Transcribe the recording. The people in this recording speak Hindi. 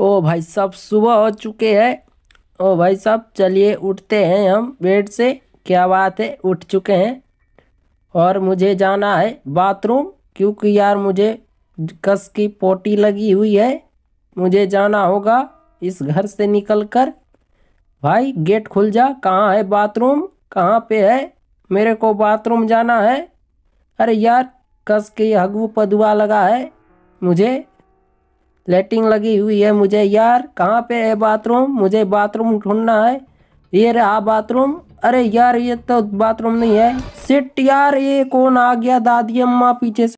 ओ भाई साहब सुबह हो चुके हैं ओ भाई साहब चलिए उठते हैं हम बेड से क्या बात है उठ चुके हैं और मुझे जाना है बाथरूम क्योंकि यार मुझे कस की पोटी लगी हुई है मुझे जाना होगा इस घर से निकल कर भाई गेट खुल जा कहाँ है बाथरूम कहाँ पे है मेरे को बाथरूम जाना है अरे यार कस के हगु पदुआ लगा है मुझे लेटिंग लगी हुई है मुझे यार कहाँ पे है बाथरूम मुझे बाथरूम ढूंढना है ये रहा बाथरूम अरे यार ये तो बाथरूम नहीं है सिट यार ये कौन आ गया दादी अम्मा पीछे से